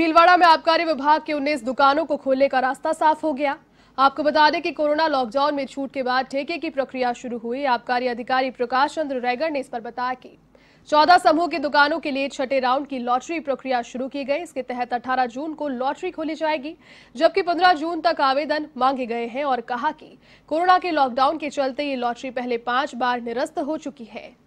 भीलवाड़ा में आबकारी विभाग की उन्नीस दुकानों को खोलने का रास्ता साफ हो गया आपको बता दें कि कोरोना लॉकडाउन में छूट के बाद ठेके की प्रक्रिया शुरू हुई आबकारी अधिकारी प्रकाश चंद्र रैगर ने इस पर बताया कि 14 समूह के दुकानों के लिए छठे राउंड की लॉटरी प्रक्रिया शुरू की गई इसके तहत 18 जून को लॉटरी खोली जाएगी जबकि 15 जून तक आवेदन मांगे गए हैं और कहा कि कोरोना के लॉकडाउन के चलते ये लॉटरी पहले पांच बार निरस्त हो चुकी है